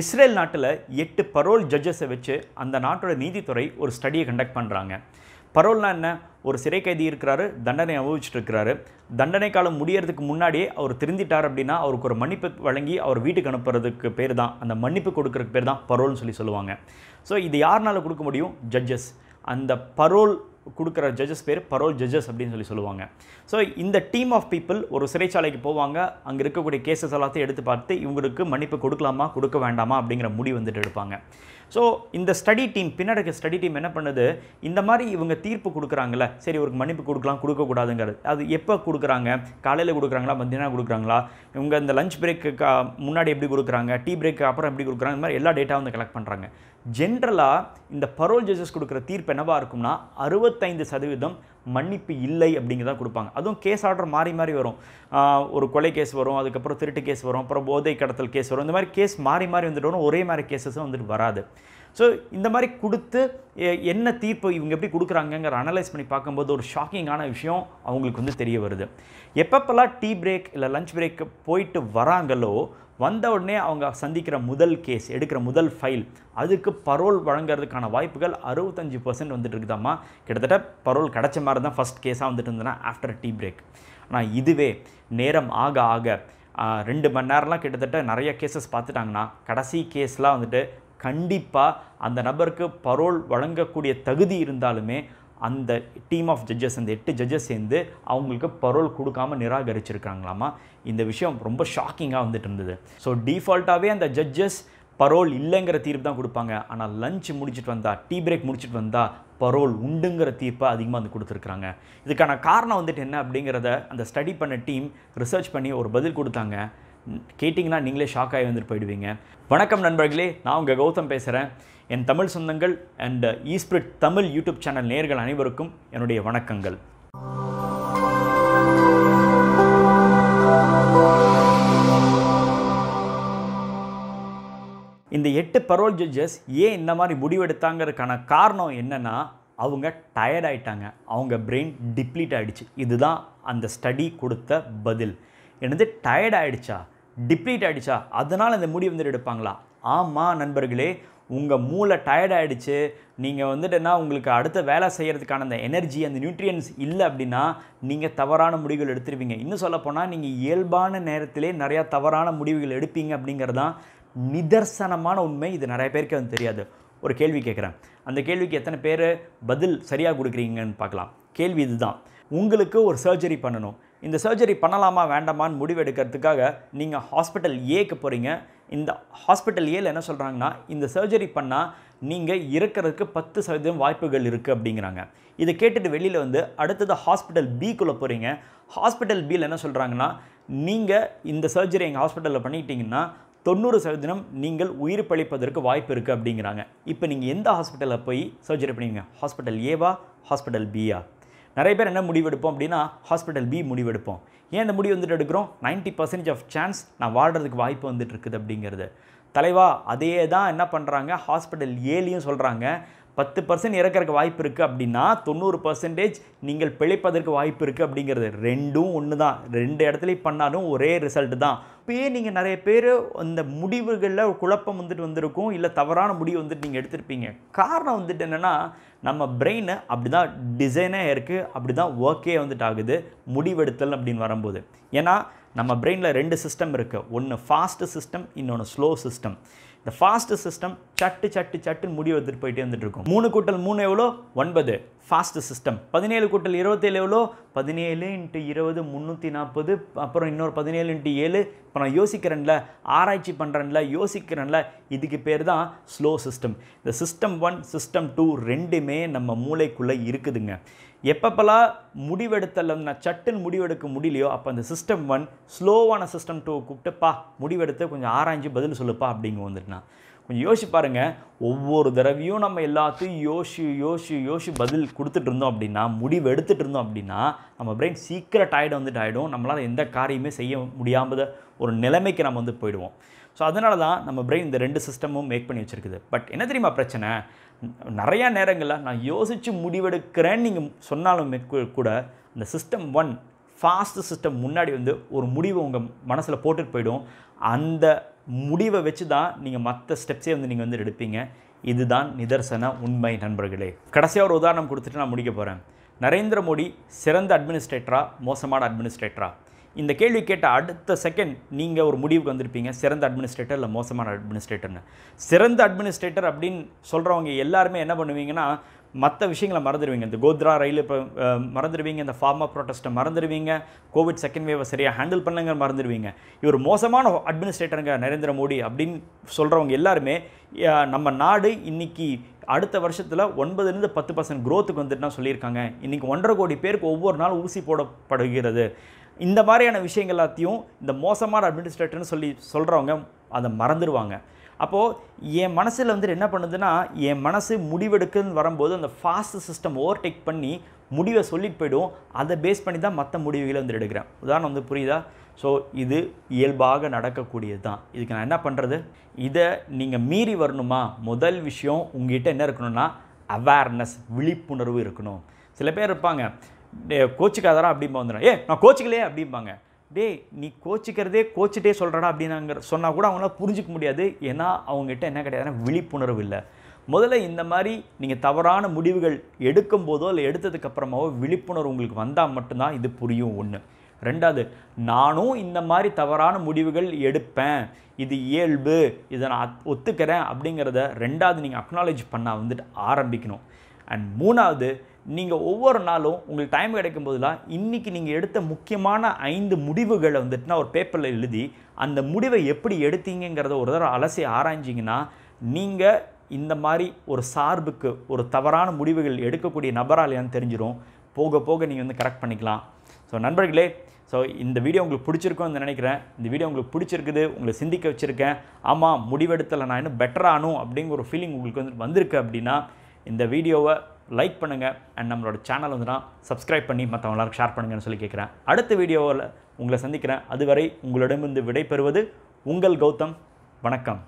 Israel நாட்டில் எட்டு parole ஜட்ஜஸை வச்சு அந்த நாட்டோட நீதித்துறை ஒரு ஸ்டடியை கண்டக்ட் பண்ணுறாங்க பரோல்னா என்ன ஒரு சிறை கைதி இருக்கிறாரு தண்டனை அனுபவிச்சுட்டு இருக்கிறாரு தண்டனை காலம் முடியறதுக்கு முன்னாடியே அவர் திருந்திட்டார் அப்படின்னா அவருக்கு ஒரு மன்னிப்பு வழங்கி அவர் வீட்டுக்கு அனுப்புறதுக்கு பேர் தான் அந்த மன்னிப்பு கொடுக்குறதுக்கு பேர் தான் பரோல்னு சொல்லி சொல்லுவாங்க ஸோ இது யாருனால கொடுக்க முடியும் ஜட்ஜஸ் அந்த பரோல் கொடுக்குற ஜட்ஜஸ் பேர் பரோல் ஜட்ஜஸ் அப்படின்னு சொல்லி சொல்லுவாங்க ஸோ இந்த டீம் ஆஃப் பீப்புள் ஒரு சிறைச்சாலைக்கு போவாங்க அங்கே இருக்கக்கூடிய கேசஸ் எல்லாத்தையும் எடுத்து பார்த்து இவங்களுக்கு மன்னிப்பு கொடுக்கலாமா கொடுக்க வேண்டாமா அப்படிங்கிற முடிவு வந்துட்டு எடுப்பாங்க ஸோ இந்த ஸ்டடி டீம் பின்னாடி ஸ்டடி டீம் என்ன பண்ணுது இந்த மாதிரி இவங்க தீர்ப்பு கொடுக்குறாங்கள சரி இவருக்கு மன்னிப்பு கொடுக்கலாம் கொடுக்கக்கூடாதுங்கிறது அது எப்போ கொடுக்குறாங்க காலையில் கொடுக்குறாங்களா மத்தியானம் கொடுக்குறாங்களா இவங்க இந்த லஞ்ச் பிரேக்கு முன்னாடி எப்படி கொடுக்குறாங்க டீ பிரேக்கு அப்புறம் எப்படி கொடுக்குறாங்க இந்த மாதிரி எல்லா டேட்டாவும் வந்து கலெக்ட் பண்ணுறாங்க ஜென்ரலாக இந்த பரோல் ஜட்ஜஸ் கொடுக்குற தீர்ப்பு என்னவாக இருக்கும்னா அறுபத்தைந்து சதவீதம் மன்னிப்பு இல்லை தான் கொடுப்பாங்க அதுவும் கேஸ் ஆர்டர் மாறி மாறி வரும் ஒரு கொலை கேஸ் வரும் அதுக்கப்புறம் திருட்டு கேஸ் வரும் அப்புறம் போதை கடத்தல் கேஸ் வரும் இந்த மாதிரி கேஸ் மாறி மாறி வந்துட்டு ஒரே மாதிரி கேசஸும் வந்துட்டு வராது ஸோ இந்த மாதிரி கொடுத்து என்ன தீர்ப்பு இவங்க எப்படி கொடுக்குறாங்கங்கிற அனலைஸ் பண்ணி பார்க்கும்போது ஒரு ஷாக்கிங்கான விஷயம் அவங்களுக்கு வந்து தெரிய வருது எப்பப்பெல்லாம் டீ பிரேக் இல்லை லஞ்ச் பிரேக்கு போயிட்டு வராங்களோ வந்த உடனே அவங்க சந்திக்கிற முதல் கேஸ் எடுக்கிற முதல் ஃபைல் அதுக்கு பரோல் வழங்குறதுக்கான வாய்ப்புகள் அறுபத்தஞ்சு பர்சன்ட் வந்துட்டு இருக்குதாம்மா கிட்டத்தட்ட பரோல் கிடச்ச மாதிரி தான் ஃபஸ்ட் கேஸாக வந்துட்டு இருந்ததுன்னா ஆஃப்டர் டீ பிரேக் ஆனால் இதுவே நேரம் ஆக ஆக ரெண்டு மணி நேரம்லாம் கிட்டத்தட்ட நிறைய கேசஸ் பார்த்துட்டாங்கன்னா கடைசி கேஸ்லாம் வந்துட்டு கண்டிப்பாக அந்த நபருக்கு பரோல் வழங்கக்கூடிய தகுதி இருந்தாலுமே அந்த டீம் ஆஃப் ஜட்ஜஸ் அந்த எட்டு ஜட்ஜஸ் சேர்ந்து அவங்களுக்கு பரோல் கொடுக்காம நிராகரிச்சிருக்காங்களாமா இந்த விஷயம் ரொம்ப ஷாக்கிங்காக வந்துட்டு இருந்தது ஸோ டிஃபால்ட்டாகவே அந்த ஜட்ஜஸ் பரோல் இல்லைங்கிற தீர்ப்பு தான் கொடுப்பாங்க ஆனால் லஞ்ச் முடிச்சுட்டு வந்தால் டீ பிரேக் முடிச்சுட்டு வந்தால் பரோல் உண்டுங்கிற தீர்ப்பை அதிகமாக வந்து கொடுத்துருக்குறாங்க இதுக்கான காரணம் வந்துட்டு என்ன அப்படிங்கிறத அந்த ஸ்டடி பண்ண டீம் ரிசர்ச் பண்ணி ஒரு பதில் கொடுத்தாங்க கேட்டிங்கன்னா நீங்களே ஷாக் ஆகி வந்துட்டு போயிடுவீங்க வணக்கம் நண்பர்களே நான் உங்கள் கௌதம் பேசுகிறேன் என் தமிழ் சொந்தங்கள் அண்ட் ஈஸ்பிரிட் தமிழ் யூடியூப் சேனல் நேர்கள் அனைவருக்கும் என்னுடைய வணக்கங்கள் இந்த எட்டு பரோல் ஜட்ஜஸ் ஏன் இந்த மாதிரி முடிவெடுத்தாங்கிறதுக்கான காரணம் என்னென்னா அவங்க டயர்ட் ஆகிட்டாங்க அவங்க பிரெயின் டிப்ளீட் ஆகிடுச்சு இதுதான் அந்த ஸ்டடி கொடுத்த பதில் எனது டயர்ட் ஆகிடுச்சா டிப்ளீட் ஆகிடுச்சா அதனால் இந்த முடி வந்துட்டு எடுப்பாங்களா ஆமாம் நண்பர்களே உங்கள் மூளை டயர்ட் ஆகிடுச்சு நீங்கள் வந்துட்டுன்னா உங்களுக்கு அடுத்த வேலை செய்கிறதுக்கான அந்த எனர்ஜி அந்த நியூட்ரியன்ஸ் இல்லை அப்படின்னா நீங்கள் தவறான முடிவுகள் எடுத்துருவீங்க இன்னும் சொல்லப்போனால் நீங்கள் இயல்பான நேரத்திலே நிறையா தவறான முடிவுகள் எடுப்பீங்க அப்படிங்கிறது தான் நிதர்சனமான உண்மை இது நிறைய பேருக்கு வந்து தெரியாது ஒரு கேள்வி கேட்குறேன் அந்த கேள்விக்கு எத்தனை பேர் பதில் சரியாக கொடுக்குறீங்கன்னு பார்க்கலாம் கேள்வி இதுதான் உங்களுக்கு ஒரு சர்ஜரி பண்ணணும் இந்த சர்ஜரி பண்ணலாமா வேண்டாமான்னு முடிவெடுக்கிறதுக்காக நீங்கள் ஹாஸ்பிட்டல் ஏக்கு போகிறீங்க இந்த ஹாஸ்பிட்டல் ஏல என்ன சொல்கிறாங்கன்னா இந்த சர்ஜரி பண்ணால் நீங்கள் இறக்கிறதுக்கு பத்து சதவீதம் வாய்ப்புகள் இருக்குது அப்படிங்கிறாங்க இதை கேட்டுட்டு வெளியில் வந்து அடுத்தது ஹாஸ்பிட்டல் பிக்குள்ளே போகிறீங்க ஹாஸ்பிட்டல் பியில் என்ன சொல்கிறாங்கன்னா நீங்கள் இந்த சர்ஜரி எங்கள் ஹாஸ்பிட்டலில் பண்ணிக்கிட்டிங்கன்னா தொண்ணூறு சதவீதம் நீங்கள் உயிர் பழிப்பதற்கு வாய்ப்பு இருக்குது அப்படிங்கிறாங்க இப்போ நீங்கள் எந்த ஹாஸ்பிட்டலில் போய் சர்ஜரி பண்ணுவீங்க ஹாஸ்பிட்டல் ஏவா ஹாஸ்பிட்டல் பியா நிறைய பேர் என்ன முடிவெடுப்போம் அப்படின்னா ஹாஸ்பிட்டல் பி முடிவெடுப்போம் ஏன் இந்த முடிவு வந்துட்டு எடுக்கிறோம் நைன்ட்டி பர்சன்டேஜ் ஆஃப் சான்ஸ் நான் வாடுறதுக்கு வாய்ப்பு வந்துட்டு இருக்குது அப்படிங்கிறது தலைவா அதே தான் என்ன பண்ணுறாங்க ஹாஸ்பிட்டல் ஏலையும் சொல்கிறாங்க பத்து பர்சன்ட் இறக்கிறதுக்கு வாய்ப்பு இருக்குது அப்படின்னா தொண்ணூறு பர்சன்டேஜ் நீங்கள் பிழைப்பதற்கு வாய்ப்பு இருக்குது அப்படிங்கிறது ரெண்டும் ஒன்று தான் ரெண்டு இடத்துலையும் பண்ணாலும் ஒரே ரிசல்ட் தான் இப்போயே நீங்கள் நிறைய பேர் அந்த முடிவுகளில் குழப்பம் வந்துட்டு வந்திருக்கும் இல்லை தவறான முடிவு வந்துட்டு நீங்கள் எடுத்திருப்பீங்க காரணம் வந்துட்டு என்னென்னா நம்ம பிரெயின் அப்படி தான் டிசைனே இருக்குது அப்படி தான் ஒர்க்கே வந்துட்டு ஆகுது முடிவெடுத்தல் அப்படின்னு வரும்போது ஏன்னா நம்ம பிரெயினில் ரெண்டு சிஸ்டம் இருக்குது ஒன்று ஃபாஸ்ட்டு சிஸ்டம் இன்னொன்று ஸ்லோ சிஸ்டம் இந்த ஃபாஸ்ட்டு சிஸ்டம் சட்டு சட்டு சட்டுன்னு முடிவு எடுத்துகிட்டு போயிட்டே வந்துட்டு இருக்கும் மூணு கூட்டல் மூணு எவ்வளோ ஒன்பது ஃபாஸ்ட் சிஸ்டம் பதினேழு கூட்டல் இருபத்தேழு எவ்வளோ பதினேழு இன்ட்டு இருபது முந்நூற்றி நாற்பது அப்புறம் இன்னொரு பதினேழு இன்ட்டு ஏழு இப்போ நான் யோசிக்கிறேன்ல ஆராய்ச்சி பண்ணுறேன்ல யோசிக்கிறேன்ல இதுக்கு பேர் தான் ஸ்லோ சிஸ்டம் இந்த சிஸ்டம் ஒன் சிஸ்டம் டூ ரெண்டுமே நம்ம மூளைக்குள்ளே இருக்குதுங்க எப்பப்பெல்லாம் முடிவெடுத்தல நான் சட்டுன்னு முடிவெடுக்க முடியலையோ அப்போ அந்த சிஸ்டம் ஒன் ஸ்லோவான சிஸ்டம் டூ கூப்பிட்டுப்பா முடிவெடுத்து கொஞ்சம் ஆராய்ஞ்சு பதில் சொல்லுப்பா அப்படிங்க வந்துட்டுனா கொஞ்சம் யோசி பாருங்கள் ஒவ்வொரு தடவையும் நம்ம எல்லாத்தையும் யோசி யோசி யோசி பதில் கொடுத்துட்டு இருந்தோம் அப்படின்னா முடிவு எடுத்துகிட்டு இருந்தோம் அப்படின்னா நம்ம பிரெயின் சீக்கிரம் டயர்டு வந்துட்டு ஆகிடும் நம்மளால் எந்த காரியமே செய்ய முடியாமல் ஒரு நிலைமைக்கு நம்ம வந்து போயிடுவோம் ஸோ அதனால தான் நம்ம பிரெயின் இந்த ரெண்டு சிஸ்டமும் மேக் பண்ணி வச்சுருக்குது பட் என்ன தெரியுமா பிரச்சனை நிறையா நேரங்களில் நான் யோசித்து முடிவெடுக்கிறேன்னு நீங்கள் சொன்னாலும் கூட அந்த சிஸ்டம் ஒன் ஃபாஸ்ட் சிஸ்டம் முன்னாடி வந்து ஒரு முடிவு உங்கள் மனசில் போட்டுட்டு போயிடும் அந்த முடிவை வச்சு தான் நீங்கள் மற்ற ஸ்டெப்ஸே வந்து நீங்கள் வந்து எடுப்பீங்க இதுதான் நிதர்சன உண்மை நண்பர்களே கடைசியாக ஒரு உதாரணம் கொடுத்துட்டு நான் முடிக்க போகிறேன் நரேந்திர மோடி சிறந்த அட்மினிஸ்ட்ரேட்டரா மோசமான அட்மினிஸ்ட்ரேட்டரா இந்த கேள்வி கேட்ட அடுத்த செகண்ட் நீங்கள் ஒரு முடிவுக்கு வந்திருப்பீங்க சிறந்த அட்மினிஸ்ட்ரேட்டர் இல்லை மோசமான அட்மினிஸ்ட்ரேட்டர்னு சிறந்த அட்மினிஸ்ட்ரேட்டர் அப்படின்னு சொல்கிறவங்க எல்லாருமே என்ன பண்ணுவீங்கன்னா மற்ற விஷயங்களை மறந்துடுவீங்க இந்த கோத்ரா ரயில் இப்போ மறந்துடுவீங்க இந்த ஃபார்மா ப்ரொட்டஸ்ட்டை மறந்துடுவீங்க கோவிட் செகண்ட் வேவை சரியாக ஹேண்டில் பண்ணுங்க மறந்துடுவீங்க இவர் மோசமான அட்மினிஸ்ட்ரேட்டருங்க நரேந்திர மோடி அப்படின்னு சொல்கிறவங்க எல்லாருமே நம்ம நாடு இன்றைக்கி அடுத்த வருஷத்தில் ஒன்பதுலேருந்து பத்து பர்சன்ட் க்ரோத்துக்கு வந்துட்டுனா சொல்லியிருக்காங்க இன்றைக்கி ஒன்றரை கோடி பேருக்கு ஒவ்வொரு நாள் ஊசி போடப்படுகிறது இந்த மாதிரியான விஷயங்கள் எல்லாத்தையும் இந்த மோசமான அட்மினிஸ்ட்ரேட்டர்னு சொல்லி சொல்கிறவங்க அதை மறந்துடுவாங்க அப்போது என் மனசில் வந்துட்டு என்ன பண்ணுதுன்னா என் மனசு முடிவெடுக்குன்னு வரும்போது அந்த ஃபாஸ்ட் சிஸ்டம் ஓவர்டேக் பண்ணி முடிவை சொல்லிட்டு போய்டும் அதை பேஸ் பண்ணி தான் மற்ற முடிவுகளை வந்து எடுக்கிறேன் உதாரணம் வந்து புரியுதா ஸோ இது இயல்பாக நடக்கக்கூடியது தான் இதுக்கு நான் என்ன பண்ணுறது இதை நீங்கள் மீறி வரணுமா முதல் விஷயம் உங்ககிட்ட என்ன இருக்கணும்னா அவேர்னஸ் விழிப்புணர்வு இருக்கணும் சில பேர் இருப்பாங்க கோச்சுக்காதாரா அப்படிம்பா வந்துடும் ஏ நான் கோச்சிக்கலையே அப்படிம்பாங்க டே நீ கோச்சிக்கிறதே கோச்சிட்டே சொல்கிறடா அப்படின்னாங்கிற சொன்னால் கூட அவங்களால புரிஞ்சிக்க முடியாது ஏன்னா அவங்ககிட்ட என்ன கிடையாதுன்னா விழிப்புணர்வு இல்லை முதல்ல இந்த மாதிரி நீங்கள் தவறான முடிவுகள் எடுக்கும் போதோ இல்லை எடுத்ததுக்கப்புறமாவோ விழிப்புணர்வு உங்களுக்கு வந்தால் மட்டும்தான் இது புரியும் ஒன்று ரெண்டாவது நானும் இந்த மாதிரி தவறான முடிவுகள் எடுப்பேன் இது இயல்பு இதை நான் ஒத்துக்கிறேன் அப்படிங்கிறத ரெண்டாவது நீங்கள் அக்னாலேஜ் பண்ண வந்துட்டு ஆரம்பிக்கணும் அண்ட் மூணாவது நீங்கள் ஒவ்வொரு நாளும் உங்களுக்கு டைம் கிடைக்கும் போதெல்லாம் இன்றைக்கி நீங்கள் எடுத்த முக்கியமான ஐந்து முடிவுகளை வந்துட்டுனா ஒரு பேப்பரில் எழுதி அந்த முடிவை எப்படி எடுத்தீங்கிறத ஒரு தடவை அலசி ஆராய்ஞ்சிங்கன்னா நீங்கள் இந்த மாதிரி ஒரு சார்புக்கு ஒரு தவறான முடிவுகள் எடுக்கக்கூடிய இல்லையான்னு தெரிஞ்சிடும் போக போக நீங்கள் வந்து கரெக்ட் பண்ணிக்கலாம் ஸோ நண்பர்களே ஸோ இந்த வீடியோ உங்களுக்கு பிடிச்சிருக்கும்னு நினைக்கிறேன் இந்த வீடியோ உங்களுக்கு பிடிச்சிருக்குது உங்களை சிந்திக்க வச்சுருக்கேன் ஆமாம் முடிவெடுத்தலை நான் இன்னும் பெட்டரானும் அப்படிங்கிற ஒரு ஃபீலிங் உங்களுக்கு வந்து வந்திருக்கு அப்படின்னா இந்த வீடியோவை லைக் பண்ணுங்கள் அண்ட் நம்மளோட சேனல் வந்துனா சப்ஸ்கிரைப் பண்ணி மற்றவங்க எல்லாரும் ஷேர் பண்ணுங்கன்னு சொல்லி கேட்குறேன் அடுத்த வீடியோவில் உங்களை சந்திக்கிறேன் அதுவரை உங்களிடமிருந்து விடைபெறுவது உங்கள் கௌதம் வணக்கம்